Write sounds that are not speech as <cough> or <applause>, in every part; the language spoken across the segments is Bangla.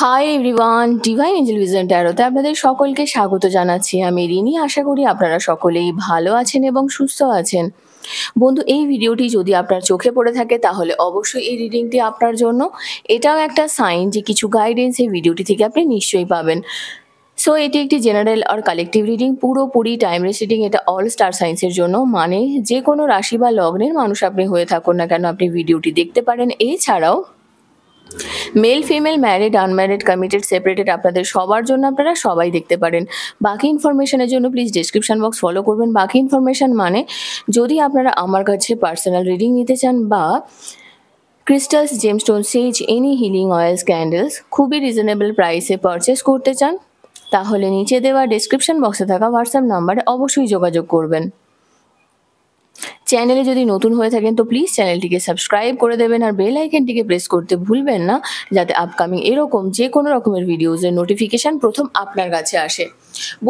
high everyone divine angel vision ট্যারোতে আপনাদের সকলকে স্বাগত জানাচ্ছি আমি রিনি আশা করি আপনারা সকলেই ভালো আছেন এবং সুস্থ আছেন বন্ধু এই ভিডিওটি যদি আপনার চোখে পড়ে থাকে তাহলে অবশ্যই এই রিডিংটি আপনার জন্য এটাও একটা সাইন যে কিছু গাইডেন্স এই ভিডিওটি থেকে আপনি নিশ্চয়ই পাবেন সো এটি একটি জেনারেল আর কালেকটিভ রিডিং পুরোপুরি টাইম রিডিং এটা অল স্টার সায়েন্সের জন্য মানে যে কোনো রাশি বা লগ্নের মানুষ আপনি হয়ে থাকুন না কেন আপনি ভিডিওটি দেখতে পারেন এছাড়াও male female married unmarried committed separated আপনাদের সবার জন্য আপনারা সবাই দেখতে পারেন বাকি ইনফরমেশনের জন্য প্লিজ ডিসক্রিপশান বক্স ফলো করবেন বাকি ইনফরমেশন মানে যদি আপনারা আমার কাছে পার্সোনাল রিডিং নিতে চান বা crystals gemstone sage any healing oils candles খুবই রিজনেবল প্রাইসে পারচেস করতে চান তাহলে নিচে দেওয়া ডিসক্রিপশান বক্সে থাকা হোয়াটসঅ্যাপ নাম্বারে অবশ্যই যোগাযোগ করবেন চ্যানেলে যদি নতুন হয়ে থাকেন তো প্লিজ চ্যানেলটিকে সাবস্ক্রাইব করে দেবেন আর বেল আইকনটিকে প্রেস করতে ভুলবেন না যাতে আপকামিং এরকম যে কোনো রকমের ভিডিওজের নোটিফিকেশান প্রথম আপনার কাছে আসে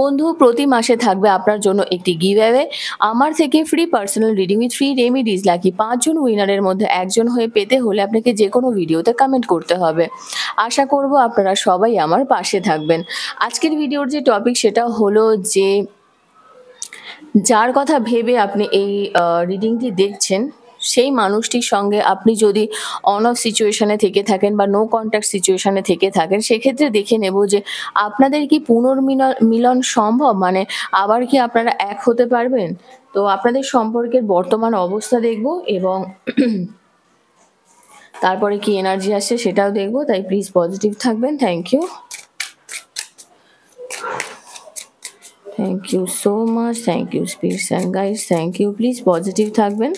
বন্ধু প্রতি মাসে থাকবে আপনার জন্য একটি গিভ অ্যাওয়ে আমার থেকে free personal reading with free remedies lucky পাঁচজন উইনারের মধ্যে একজন হয়ে পেতে হলে আপনাকে যে কোনো ভিডিওতে কমেন্ট করতে হবে আশা করব আপনারা সবাই আমার পাশে থাকবেন আজকের ভিডিওর যে টপিক সেটা হলো যে যার কথা ভেবে আপনি এই রিডিংটি দেখছেন সেই মানুষটির সঙ্গে আপনি যদি অন অফ সিচুয়েশনে থেকে থাকেন বা নো কন্ট্যাক্ট সিচুয়েশনে থেকে থাকেন সেক্ষেত্রে দেখে নেব যে আপনাদের কি পুনর্মিলন সম্ভব মানে আবার কি আপনারা এক হতে পারবেন তো আপনাদের সম্পর্কের বর্তমান অবস্থা দেখব এবং তারপরে কি এনার্জি আসছে সেটাও দেখব তাই প্লিজ পজিটিভ থাকবেন thank you thank you so much thank you स्पीस and guys thank you please positive থাকবেন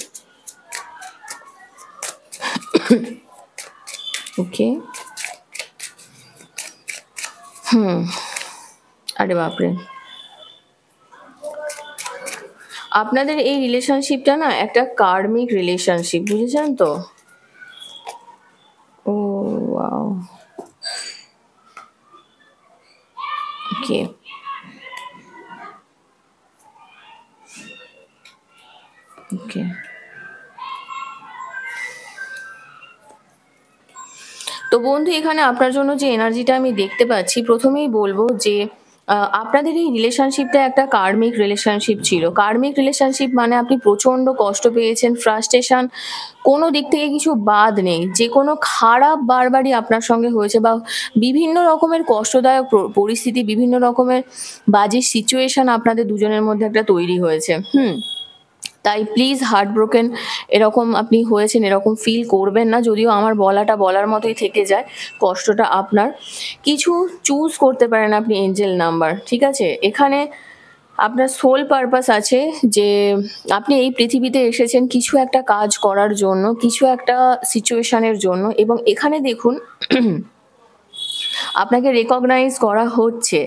ओके हम अरे बाप रे আপনাদের এই রিলেশনশিপটা না একটা কারমিক রিলেশনশিপ বুঝছেন তো তো বন্ধু এখানে আপনার জন্য যে এনার্জিটা আমি দেখতে পাচ্ছি প্রথমেই বলবো যে আপনাদের এই রিলেশনশিপটা একটা কার্মিক রিলেশনশিপ ছিল কার্মিক রিলেশনশিপ মানে আপনি প্রচন্ড কষ্ট পেয়েছেন ফ্রাস্ট্রেশন কোনো দিক থেকে কিছু বাদ নেই যে কোনো খারাপ বারবারই আপনার সঙ্গে হয়েছে বা বিভিন্ন রকমের কষ্টদায়ক পরিস্থিতি বিভিন্ন রকমের বাজে সিচুয়েশন আপনাদের দুজনের মধ্যে একটা তৈরি হয়েছে হুম তাই প্লিজ হার্ট ব্রোকেন এরকম আপনি হয়েছেন এরকম ফিল করবেন না যদিও আমার বলাটা বলার মতোই থেকে যায় কষ্টটা আপনার কিছু চুজ করতে পারেন আপনি এঞ্জেল নাম্বার ঠিক আছে এখানে আপনার সোল পারপাস আছে যে আপনি এই পৃথিবীতে এসেছেন কিছু একটা কাজ করার জন্য কিছু একটা সিচুয়েশানের জন্য এবং এখানে দেখুন আপনাকে রেকগনাইজ করা হচ্ছে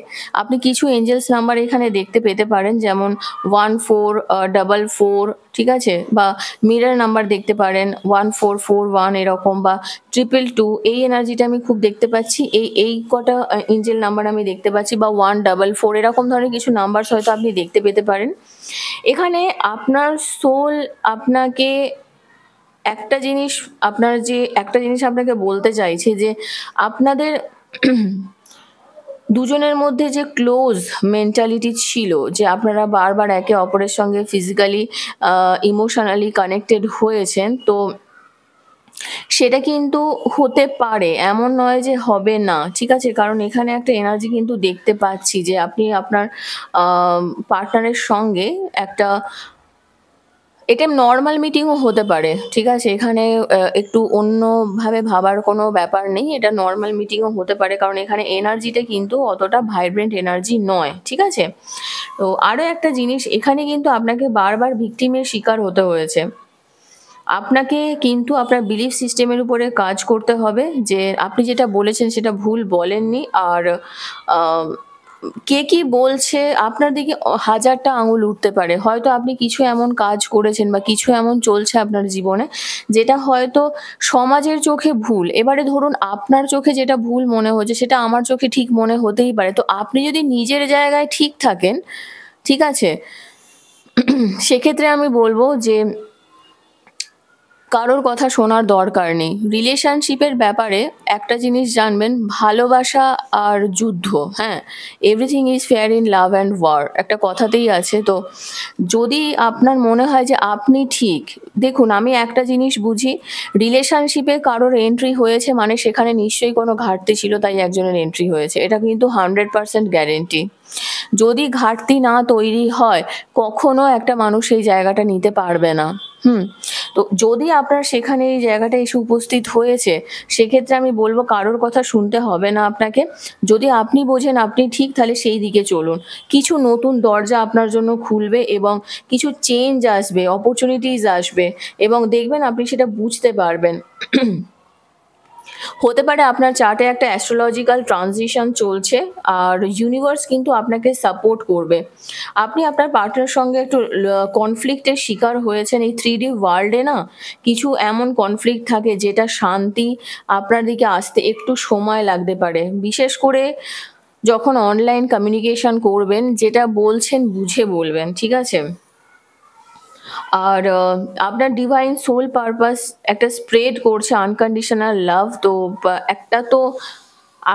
আপনি কিছু এঞ্জেলস নাম্বার এখানে দেখতে পেতে পারেন যেমন ওয়ান ফোর ডাবল ফোর ঠিক আছে বা মিরার নাম্বার দেখতে পারেন ওয়ান ফোর ফোর ওয়ান এরকম বা ট্রিপল টু এই এনার্জিটা আমি খুব দেখতে পাচ্ছি এই এই কটা এঞ্জেল নাম্বার আমি দেখতে পাচ্ছি বা ওয়ান ডাবল ফোর এরকম ধরনের কিছু নাম্বার হয়তো আপনি দেখতে পেতে পারেন এখানে আপনার সোল আপনাকে একটা জিনিস আপনার যে একটা জিনিস আপনাকে বলতে চাইছে যে আপনাদের দুজনের মধ্যে যে ক্লোজ মেন্টালিটি ছিল যে আপনারা বারবার একে অপরের সঙ্গে ফিজিক্যালি ইমোশনালি কানেক্টেড হয়েছেন তো সেটা কিন্তু হতে পারে এমন নয় যে হবে না ঠিক আছে কারণ এখানে একটা এনার্জি কিন্তু দেখতে পাচ্ছি যে আপনি আপনার পার্টনারের সঙ্গে একটা এটা নর্মাল মিটিংও হতে পারে ঠিক আছে এখানে একটু অন্যভাবে ভাবার কোনো ব্যাপার নেই এটা নর্মাল মিটিংও হতে পারে কারণ এখানে এনার্জিটা কিন্তু অতটা ভাইব্রেন্ট এনার্জি নয় ঠিক আছে তো আরও একটা জিনিস এখানে কিন্তু আপনাকে বারবার ভিকটিমের শিকার হতে হয়েছে আপনাকে কিন্তু আপনার বিলিফ সিস্টেমের উপরে কাজ করতে হবে যে আপনি যেটা বলেছেন সেটা ভুল বলেননি আর কে কি বলছে আপনার দিকে হাজারটা আঙুল উঠতে পারে হয়তো আপনি কিছু এমন কাজ করেছেন বা কিছু এমন চলছে আপনার জীবনে যেটা হয়তো সমাজের চোখে ভুল এবারে ধরুন আপনার চোখে যেটা ভুল মনে হচ্ছে সেটা আমার চোখে ঠিক মনে হতেই পারে তো আপনি যদি নিজের জায়গায় ঠিক থাকেন ঠিক আছে সেক্ষেত্রে আমি বলবো যে কারোর কথা শোনার দরকার নেই রিলেশনশিপের ব্যাপারে একটা জিনিস জানবেন ভালোবাসা আর যুদ্ধ হ্যাঁ everything is fair in love and war একটা কথাতেই আছে তো যদি আপনার মনে হয় যে আপনি ঠিক দেখুন আমি একটা জিনিস বুঝি রিলেশনশিপে কারোর এন্ট্রি হয়েছে মানে সেখানে নিশ্চয়ই কোনো ঘাটতি ছিল তাই একজনের এন্ট্রি হয়েছে এটা কিন্তু হান্ড্রেড পারসেন্ট গ্যারেন্টি যদি ঘাটতি না তৈরি হয় কখনো একটা মানুষ সেই জায়গাটা নিতে পারবে না হুম তো যদি আপনার সেখানে এই জায়গাটা এসে উপস্থিত হয়েছে সেক্ষেত্রে আমি বলবো কারোর কথা শুনতে হবে না আপনাকে যদি আপনি বোঝেন আপনি ঠিক তাহলে সেই দিকে চলুন কিছু নতুন দরজা আপনার জন্য খুলবে এবং কিছু চেঞ্জ আসবে অপরচুনিটিস আসবে এবং দেখবেন আপনি সেটা বুঝতে পারবেন হতে পারে আপনার চার্টে একটা অ্যাস্ট্রোলজিক্যাল ট্রানজিশন চলছে আর ইউনিভার্স কিন্তু আপনাকে সাপোর্ট করবে আপনি আপনার পার্টনার সঙ্গে একটু কনফ্লিক্টের শিকার হয়েছেন এই থ্রি ডি ওয়ার্ল্ডে না কিছু এমন কনফ্লিক্ট থাকে যেটা শান্তি আপনার দিকে আসতে একটু সময় লাগতে পারে বিশেষ করে যখন অনলাইন কমিউনিকেশন করবেন যেটা বলছেন বুঝে বলবেন ঠিক আছে আর আপনার ডিভাইন সোল পারপাস একটা স্প্রেড করছে আনকন্ডিশনাল লাভ তো একটা তো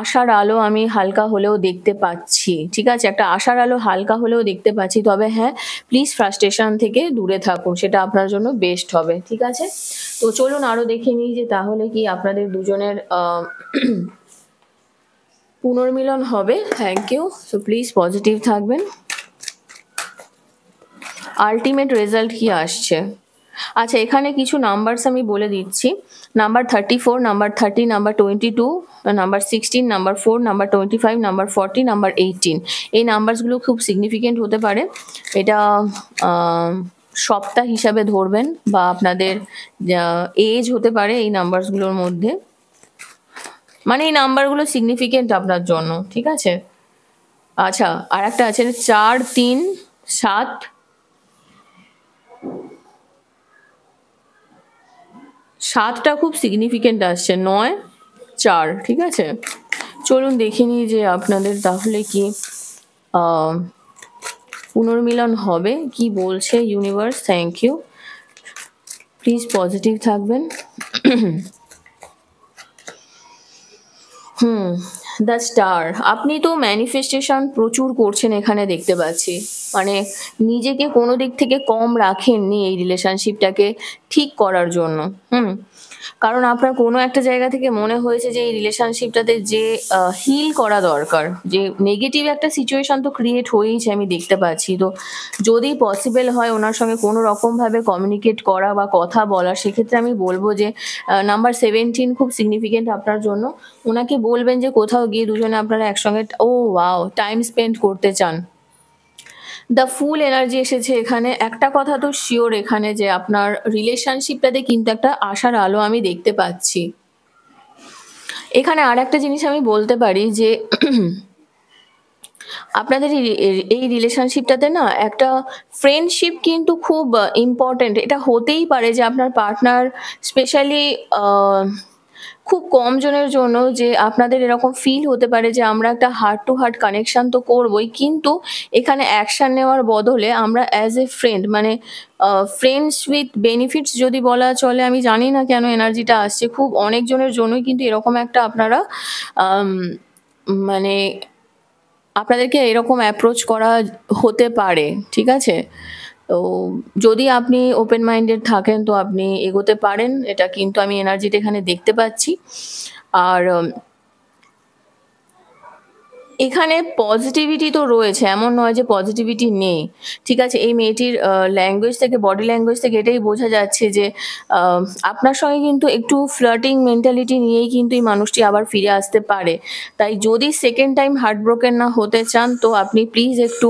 আশার আলো আমি হালকা হলেও দেখতে পাচ্ছি ঠিক আছে একটা আশার আলো হালকা হলেও দেখতে পাচ্ছি তবে হ্যাঁ প্লিজ ফ্রাস্ট্রেশন থেকে দূরে থাকুন সেটা আপনার জন্য বেস্ট হবে ঠিক আছে তো চলুন আরও দেখে নিই যে তাহলে কি আপনাদের দুজনের <clears throat> পুনর্মিলন হবে thank you so please positive থাকবেন আলটিমেট রেজাল্ট কি আসছে আচ্ছা এখানে কিছু নাম্বারস আমি বলে দিচ্ছি number thirty four number thirty number twenty two number sixteen number four number twenty five number forty number eighteen এই নাম্বারসগুলো খুব সিগনিফিকেন্ট হতে পারে এটা সপ্তাহ হিসাবে ধরবেন বা আপনাদের এজ হতে পারে এই নাম্বারসগুলোর মধ্যে মানে এই নাম্বারগুলো সিগনিফিকেন্ট আপনার জন্য ঠিক আছে আচ্ছা আর একটা আছে চার তিন সাত সাতটা খুব সিগনিফিকেন্ট আসছে নয় চার ঠিক আছে চলুন দেখে নিই যে আপনাদের তাহলে কি পুনর্মিলন হবে কি বলছে universe thank you please positive থাকবেন <clears throat> হুম দ্য স্টার আপনি তো ম্যানিফেস্টেশন প্রচুর করছেন এখানে দেখতে পাচ্ছি মানে নিজেকে কোনো দিক থেকে কম রাখেননি এই রিলেশনশিপটাকে ঠিক করার জন্য হুম কারণ আপনার কোনো একটা জায়গা থেকে মনে হয়েছে যে এই রিলেশনশিপটাতে যে হিল করা দরকার যে নেগেটিভ একটা সিচুয়েশন তো ক্রিয়েট হয়েইছে আমি দেখতে পাচ্ছি তো যদি পসিবল হয় ওনার সঙ্গে কোনো রকমভাবে কমিউনিকেট করা বা কথা বলা সেক্ষেত্রে আমি বলবো যে নাম্বার সেভেন্টিন খুব সিগনিফিকেন্ট আপনার জন্য ওনাকে বলবেন যে কোথাও গিয়ে দুজনে আপনারা একসঙ্গে ও ওয়াও টাইম স্পেন্ড করতে চান দ্য ফুল এনার্জি এসেছে এখানে একটা কথা তো শিওর এখানে যে আপনার রিলেশনশিপটাতে কিন্তু একটা আশার আলো আমি দেখতে পাচ্ছি এখানে আর একটা জিনিস আমি বলতে পারি যে আপনাদের এই রিলেশনশিপটাতে না একটা ফ্রেন্ডশিপ কিন্তু খুব ইম্পর্টেন্ট এটা হতেই পারে যে আপনার পার্টনার স্পেশালি খুব কম জনের জন্য যে আপনাদের এরকম ফিল হতে পারে যে আমরা একটা হার্ট টু হার্ট কানেকশান তো করবই কিন্তু এখানে অ্যাকশান নেওয়ার বদলে আমরা অ্যাজ এ ফ্রেন্ড মানে ফ্রেন্ডস উইথ বেনিফিটস যদি বলা চলে আমি জানি না কেন এনার্জিটা আসছে খুব অনেকজনের জন্যই কিন্তু এরকম একটা আপনারা মানে আপনাদেরকে এরকম অ্যাপ্রোচ করা হতে পারে ঠিক আছে তো যদি আপনি ওপেন মাইন্ডেড থাকেন তো আপনি এগোতে পারেন এটা কিন্তু আমি এনার্জিটা এখানে দেখতে পাচ্ছি আর এখানে পজিটিভিটি তো রয়েছে এমন নয় যে পজিটিভিটি নেই ঠিক আছে এই মেয়েটির ল্যাঙ্গুয়েজ থেকে বডি ল্যাঙ্গুয়েজ থেকে এটাই বোঝা যাচ্ছে যে আপনার সঙ্গে কিন্তু একটু ফ্লার্টিং মেন্টালিটি নিয়েই কিন্তু এই মানুষটি আবার ফিরে আসতে পারে তাই যদি সেকেন্ড টাইম হার্ট ব্রোকেন না হতে চান তো আপনি প্লিজ একটু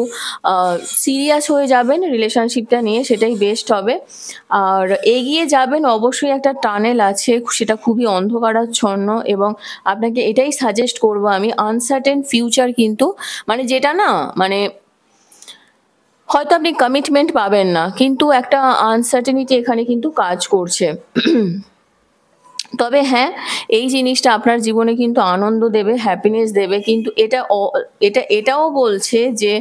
সিরিয়াস হয়ে যাবেন রিলেশনশিপটা নিয়ে সেটাই বেস্ট হবে আর এগিয়ে যাবেন অবশ্যই একটা টানেল আছে সেটা খুবই অন্ধকারাচ্ছন্ন এবং আপনাকে এটাই সাজেস্ট করব আমি আনসার্টেন ফিউচার ফিউচার কিন্তু মানে যেটা না মানে হয়তো আপনি কমিটমেন্ট পাবেন না কিন্তু একটা আনসার্টেনিটি এখানে কিন্তু কাজ করছে তবে হ্যাঁ এই জিনিসটা আপনার জীবনে কিন্তু আনন্দ দেবে হ্যাপিনেস দেবে কিন্তু এটা এটা এটাও বলছে যে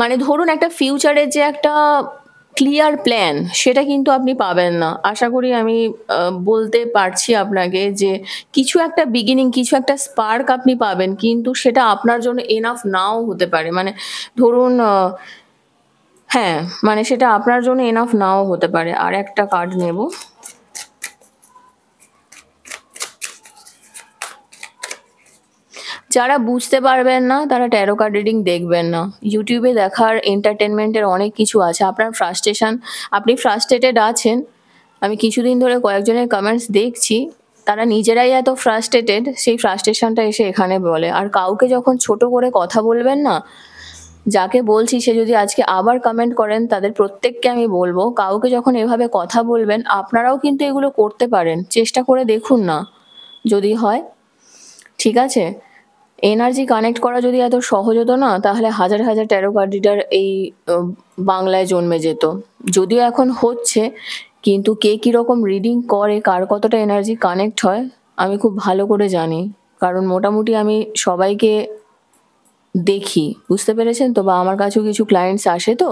মানে ধরুন একটা ফিউচারের যে একটা ক্লিয়ার প্ল্যান সেটা কিন্তু আপনি পাবেন না আশা করি আমি বলতে পারছি আপনাকে যে কিছু একটা বিগিনিং কিছু একটা স্পার্ক আপনি পাবেন কিন্তু সেটা আপনার জন্য এনাফ নাও হতে পারে মানে ধরুন হ্যাঁ মানে সেটা আপনার জন্য এনাফ নাও হতে পারে আর একটা কার্ড নেব যারা বুঝতে পারবেন না তারা ট্যারো কার্ড রিডিং দেখবেন না ইউটিউবে দেখার এন্টারটেনমেন্টের অনেক কিছু আছে আপনার ফ্রাস্ট্রেশন আপনি ফ্রাস্ট্রেটেড আছেন আমি কিছুদিন ধরে কয়েকজনের কমেন্টস দেখছি তারা নিজেরাই এত ফ্রাস্ট্রেটেড সেই ফ্রাস্ট্রেশনটা এসে এখানে বলে আর কাউকে যখন ছোট করে কথা বলবেন না যাকে বলছি সে যদি আজকে আবার কমেন্ট করেন তাদের প্রত্যেককে আমি বলবো কাউকে যখন এভাবে কথা বলবেন আপনারাও কিন্তু এগুলো করতে পারেন চেষ্টা করে দেখুন না যদি হয় ঠিক আছে এনার্জি কানেক্ট করা যদি এত সহজ হতো না তাহলে হাজার হাজার ট্যারো কার্ড রিডার এই বাংলায় জন্মে যেত যদিও এখন হচ্ছে কিন্তু কে কীরকম রিডিং করে কার কতটা এনার্জি কানেক্ট হয় আমি খুব ভালো করে জানি কারণ মোটামুটি আমি সবাইকে দেখি বুঝতে পেরেছেন তো বা আমার কাছেও কিছু ক্লায়েন্টস আসে তো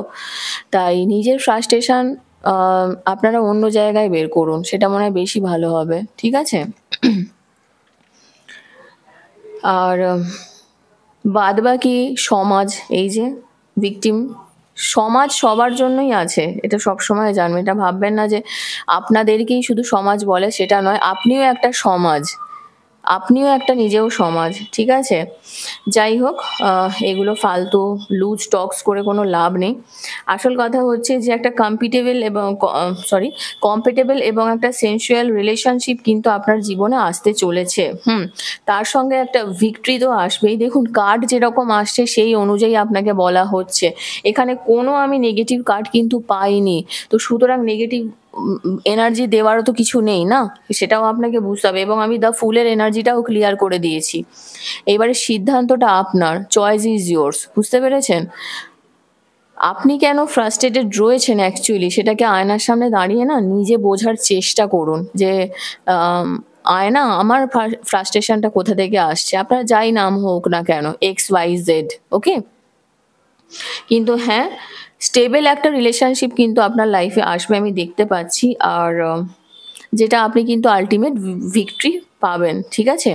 তাই নিজের ফ্রাস্ট্রেশন আপনারা অন্য জায়গায় বের করুন সেটা মনে হয় বেশি ভালো হবে ঠিক আছে আর বাদবাকি সমাজ এই যে ভিকটিম সমাজ সবার জন্যই আছে এটা সব সময় জানবেন এটা ভাববেন না যে আপনাদেরকেই শুধু সমাজ বলে সেটা নয় আপনিও একটা সমাজ আপনিও একটা নিজেও সমাজ ঠিক আছে যাই হোক এগুলো ফালতু লুজ টক্স করে কোনো লাভ নেই আসল কথা হচ্ছে যে একটা কম্পিটেবল এবং সরি কম্পিটেবল এবং একটা সেন্সুয়াল রিলেশনশিপ কিন্তু আপনার জীবনে আসতে চলেছে হুম তার সঙ্গে একটা ভিক্টরি তো আসবেই দেখুন কার্ড যেরকম আসছে সেই অনুযায়ী আপনাকে বলা হচ্ছে এখানে কোনো আমি নেগেটিভ কার্ড কিন্তু পাইনি তো সুতরাং নেগেটিভ এনার্জি দেওয়ারও তো কিছু নেই না সেটাও আপনাকে বুঝতে হবে এবং আমি দ্য ফুলের এনার্জিটাও ক্লিয়ার করে দিয়েছি এবারে সিদ্ধান্তটা আপনার চয়েস ইজ ইয়োর্স বুঝতে পেরেছেন আপনি কেন ফ্রাস্ট্রেটেড রয়েছেন অ্যাকচুয়ালি সেটাকে আয়নার সামনে দাঁড়িয়ে না নিজে বোঝার চেষ্টা করুন যে আয়না আমার ফ্রাস্ট্রেশনটা কোথা থেকে আসছে আপনার যাই নাম হোক না কেন এক্স ওয়াই জেড ওকে কিন্তু হ্যাঁ স্টেবল একটা রিলেশনশিপ কিন্তু আপনার লাইফে আসবে আমি দেখতে পাচ্ছি আর যেটা আপনি কিন্তু আলটিমেট ভিক্টরি পাবেন ঠিক আছে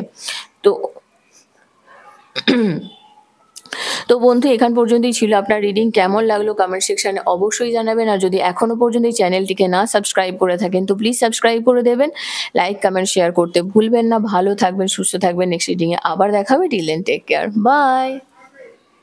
তো তো বন্ধু এখান পর্যন্তই ছিল আপনার রিডিং কেমন লাগলো কমেন্ট সেকশানে অবশ্যই জানাবেন আর যদি এখনও পর্যন্ত এই চ্যানেলটিকে না সাবস্ক্রাইব করে থাকেন তো প্লিজ সাবস্ক্রাইব করে দেবেন লাইক কমেন্ট শেয়ার করতে ভুলবেন না ভালো থাকবেন সুস্থ থাকবেন নেক্সট রিডিংয়ে আবার দেখাবে টিলেন টেক কেয়ার বাই